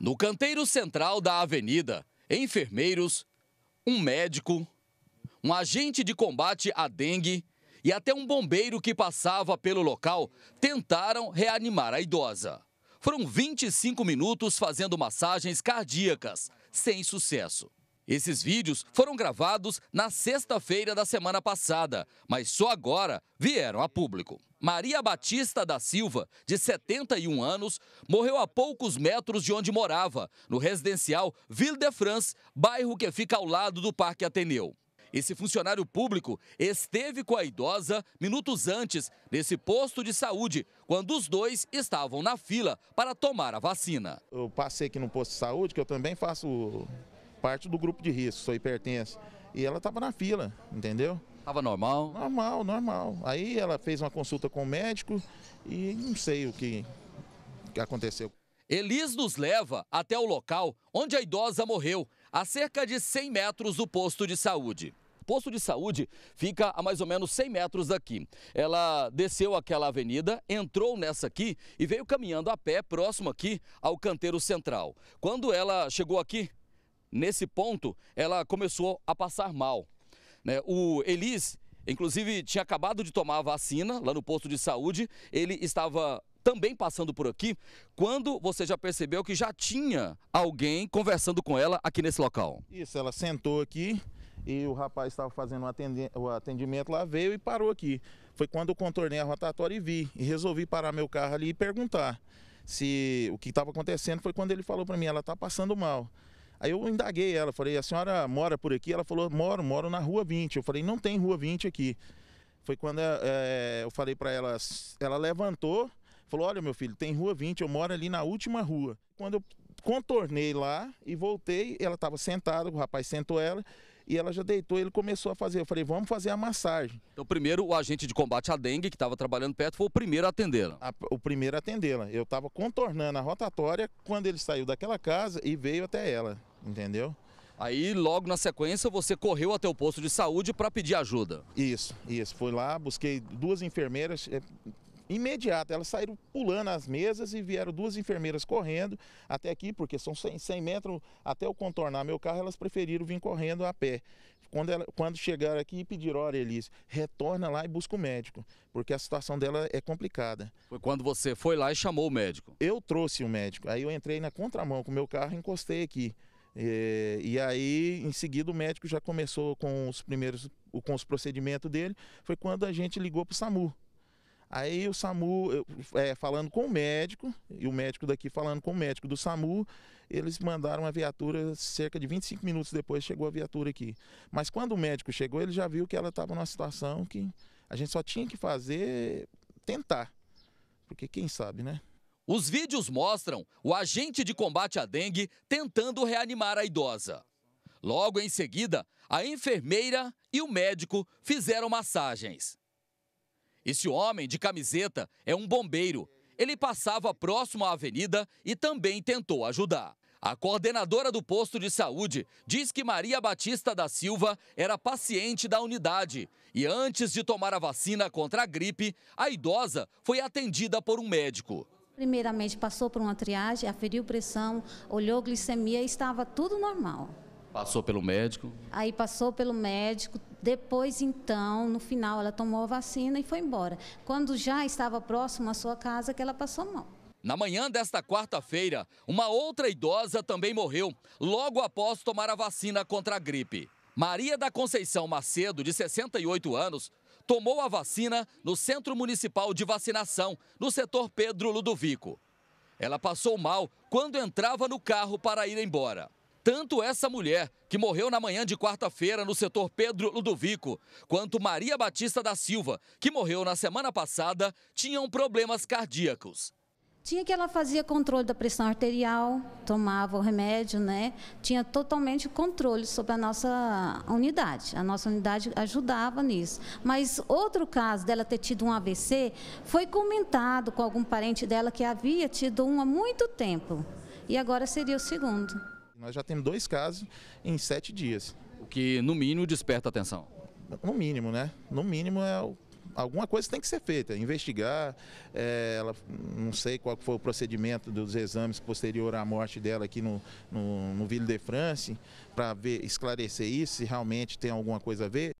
No canteiro central da avenida, enfermeiros, um médico, um agente de combate à dengue e até um bombeiro que passava pelo local tentaram reanimar a idosa. Foram 25 minutos fazendo massagens cardíacas, sem sucesso. Esses vídeos foram gravados na sexta-feira da semana passada, mas só agora vieram a público. Maria Batista da Silva, de 71 anos, morreu a poucos metros de onde morava, no residencial Ville de France, bairro que fica ao lado do Parque Ateneu. Esse funcionário público esteve com a idosa minutos antes, nesse posto de saúde, quando os dois estavam na fila para tomar a vacina. Eu passei aqui no posto de saúde, que eu também faço parte do grupo de risco, sou hipertensa. E ela estava na fila, entendeu? Estava normal? Normal, normal. Aí ela fez uma consulta com o médico e não sei o que, que aconteceu. Elis nos leva até o local onde a idosa morreu, a cerca de 100 metros do posto de saúde. O posto de saúde fica a mais ou menos 100 metros daqui. Ela desceu aquela avenida, entrou nessa aqui e veio caminhando a pé próximo aqui ao canteiro central. Quando ela chegou aqui, nesse ponto, ela começou a passar mal. Né? O Elis, inclusive, tinha acabado de tomar a vacina lá no posto de saúde, ele estava também passando por aqui, quando você já percebeu que já tinha alguém conversando com ela aqui nesse local? Isso, ela sentou aqui e o rapaz estava fazendo o atendimento lá, veio e parou aqui. Foi quando eu contornei a rotatória e vi, e resolvi parar meu carro ali e perguntar se o que estava acontecendo foi quando ele falou para mim, ela está passando mal. Aí eu indaguei ela, falei, a senhora mora por aqui? Ela falou, moro, moro na rua 20. Eu falei, não tem rua 20 aqui. Foi quando é, eu falei para ela, ela levantou, falou, olha meu filho, tem rua 20, eu moro ali na última rua. Quando eu contornei lá e voltei, ela estava sentada, o rapaz sentou ela, e ela já deitou, ele começou a fazer. Eu falei, vamos fazer a massagem. Então, primeiro, o agente de combate à dengue, que estava trabalhando perto, foi o primeiro a atendê-la. O primeiro a atendê-la. Eu estava contornando a rotatória quando ele saiu daquela casa e veio até ela entendeu? Aí, logo na sequência, você correu até o posto de saúde para pedir ajuda. Isso, isso. Fui lá, busquei duas enfermeiras, é, imediato. Elas saíram pulando as mesas e vieram duas enfermeiras correndo até aqui, porque são 100, 100 metros, até eu contornar meu carro, elas preferiram vir correndo a pé. Quando, ela, quando chegaram aqui, e pediram, olha Elis, retorna lá e busca o médico, porque a situação dela é complicada. Foi quando você foi lá e chamou o médico? Eu trouxe o médico, aí eu entrei na contramão com o meu carro e encostei aqui. E, é, e, aí, em seguida, o médico já começou com os primeiros, com os procedimentos dele. Foi quando a gente ligou para o SAMU. Aí o SAMU, é, falando com o médico, e o médico daqui falando com o médico do SAMU, eles mandaram a viatura, cerca de 25 minutos depois chegou a viatura aqui. Mas quando o médico chegou, ele já viu que ela estava numa situação que a gente só tinha que fazer, tentar. Porque quem sabe, né? Os vídeos mostram o agente de combate à dengue tentando reanimar a idosa. Logo em seguida, a enfermeira e o médico fizeram massagens. Esse homem de camiseta é um bombeiro. Ele passava próximo à avenida e também tentou ajudar. A coordenadora do posto de saúde diz que Maria Batista da Silva era paciente da unidade e antes de tomar a vacina contra a gripe, a idosa foi atendida por um médico. Primeiramente, passou por uma triagem, aferiu pressão, olhou glicemia e estava tudo normal. Passou pelo médico? Aí passou pelo médico. Depois, então, no final, ela tomou a vacina e foi embora. Quando já estava próximo à sua casa, que ela passou mal. Na manhã desta quarta-feira, uma outra idosa também morreu, logo após tomar a vacina contra a gripe. Maria da Conceição Macedo, de 68 anos, tomou a vacina no Centro Municipal de Vacinação, no setor Pedro Ludovico. Ela passou mal quando entrava no carro para ir embora. Tanto essa mulher, que morreu na manhã de quarta-feira no setor Pedro Ludovico, quanto Maria Batista da Silva, que morreu na semana passada, tinham problemas cardíacos. Tinha que ela fazia controle da pressão arterial, tomava o remédio, né? Tinha totalmente controle sobre a nossa unidade. A nossa unidade ajudava nisso. Mas outro caso dela ter tido um AVC foi comentado com algum parente dela que havia tido um há muito tempo. E agora seria o segundo. Nós já temos dois casos em sete dias. O que, no mínimo, desperta atenção. No mínimo, né? No mínimo é o alguma coisa tem que ser feita, investigar. É, ela, não sei qual foi o procedimento dos exames posterior à morte dela aqui no, no, no Ville de France, para esclarecer isso, se realmente tem alguma coisa a ver.